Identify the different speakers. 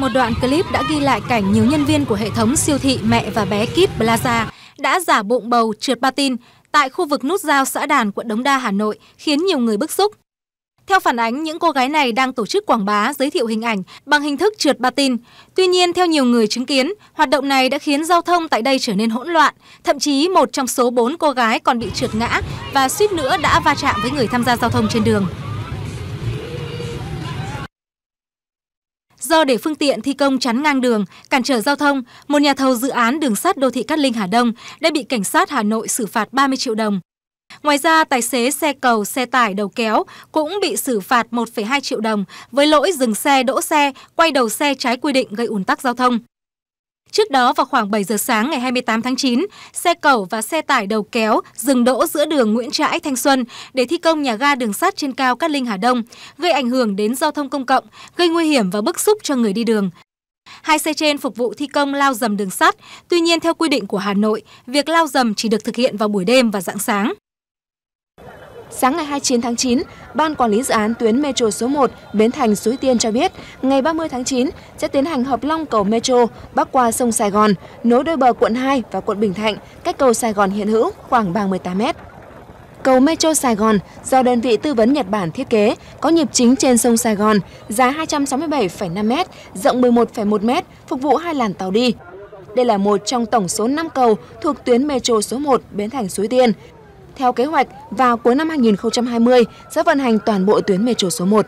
Speaker 1: Một đoạn clip đã ghi lại cảnh nhiều nhân viên của hệ thống siêu thị mẹ và bé Kid Plaza đã giả bụng bầu trượt patin tại khu vực nút giao xã Đàn, quận Đống Đa, Hà Nội, khiến nhiều người bức xúc. Theo phản ánh, những cô gái này đang tổ chức quảng bá giới thiệu hình ảnh bằng hình thức trượt patin. Tuy nhiên, theo nhiều người chứng kiến, hoạt động này đã khiến giao thông tại đây trở nên hỗn loạn. Thậm chí, một trong số bốn cô gái còn bị trượt ngã và suýt nữa đã va chạm với người tham gia giao thông trên đường. Do để phương tiện thi công chắn ngang đường, cản trở giao thông, một nhà thầu dự án đường sắt đô thị Cát Linh Hà Đông đã bị cảnh sát Hà Nội xử phạt 30 triệu đồng. Ngoài ra, tài xế xe cầu, xe tải đầu kéo cũng bị xử phạt 1,2 triệu đồng với lỗi dừng xe, đỗ xe, quay đầu xe trái quy định gây ủn tắc giao thông. Trước đó vào khoảng 7 giờ sáng ngày 28 tháng 9, xe cẩu và xe tải đầu kéo dừng đỗ giữa đường Nguyễn Trãi Thanh Xuân để thi công nhà ga đường sắt trên cao Cát Linh Hà Đông, gây ảnh hưởng đến giao thông công cộng, gây nguy hiểm và bức xúc cho người đi đường. Hai xe trên phục vụ thi công lao dầm đường sắt, tuy nhiên theo quy định của Hà Nội, việc lao dầm chỉ được thực hiện vào buổi đêm và rạng sáng.
Speaker 2: Sáng ngày 29 tháng 9, Ban Quản lý Dự án tuyến Metro số 1 Bến Thành Suối Tiên cho biết, ngày 30 tháng 9 sẽ tiến hành hợp long cầu Metro bắc qua sông Sài Gòn, nối đôi bờ quận 2 và quận Bình Thạnh, cách cầu Sài Gòn hiện hữu khoảng 38 mét. Cầu Metro Sài Gòn do đơn vị tư vấn Nhật Bản thiết kế, có nhịp chính trên sông Sài Gòn, dài 267,5 m, rộng 11,1 m, phục vụ hai làn tàu đi. Đây là một trong tổng số 5 cầu thuộc tuyến Metro số 1 Bến Thành Suối Tiên, theo kế hoạch, vào cuối năm 2020 sẽ vận hành toàn bộ tuyến metro số 1.